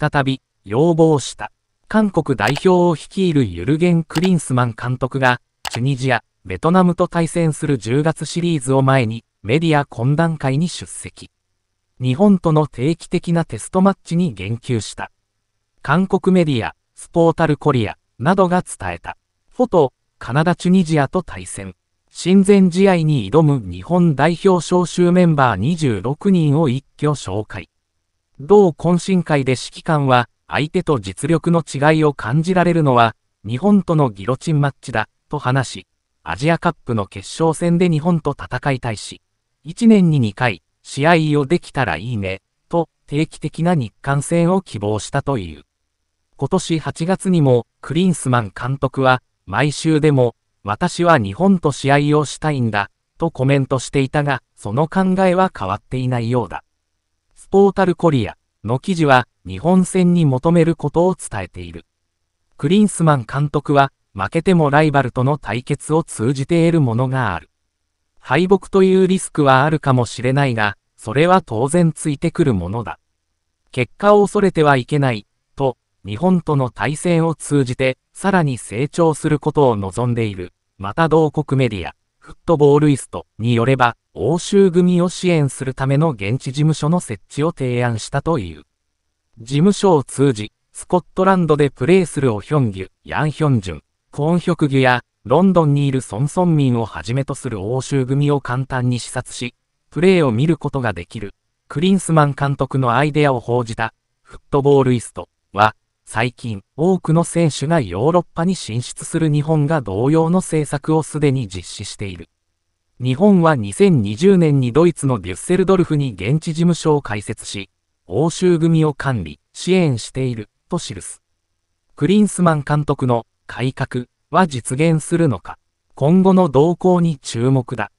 再び要望した。韓国代表を率いるユルゲン・クリンスマン監督が、チュニジア、ベトナムと対戦する10月シリーズを前に、メディア懇談会に出席。日本との定期的なテストマッチに言及した。韓国メディア、スポータルコリア、などが伝えた。フォト、カナダ・チュニジアと対戦。親善試合に挑む日本代表招集メンバー26人を一挙紹介。同懇親会で指揮官は、相手と実力の違いを感じられるのは、日本とのギロチンマッチだ、と話し、アジアカップの決勝戦で日本と戦いたいし、1年に2回、試合をできたらいいね、と定期的な日韓戦を希望したという。今年8月にも、クリンスマン監督は、毎週でも、私は日本と試合をしたいんだ、とコメントしていたが、その考えは変わっていないようだ。スポータルコリアの記事は日本戦に求めることを伝えている。クリンスマン監督は負けてもライバルとの対決を通じて得るものがある。敗北というリスクはあるかもしれないが、それは当然ついてくるものだ。結果を恐れてはいけない、と、日本との対戦を通じて、さらに成長することを望んでいる、また同国メディア。フットボールイストによれば、欧州組を支援するための現地事務所の設置を提案したという。事務所を通じ、スコットランドでプレーするオヒョンギュ、ヤンヒョンジュン、コーンヒョクギュや、ロンドンにいるソンソンミンをはじめとする欧州組を簡単に視察し、プレーを見ることができる、クリンスマン監督のアイデアを報じた、フットボールイストは、最近、多くの選手がヨーロッパに進出する日本が同様の政策をすでに実施している。日本は2020年にドイツのデュッセルドルフに現地事務所を開設し、欧州組を管理、支援している、と記す。クリンスマン監督の改革は実現するのか、今後の動向に注目だ。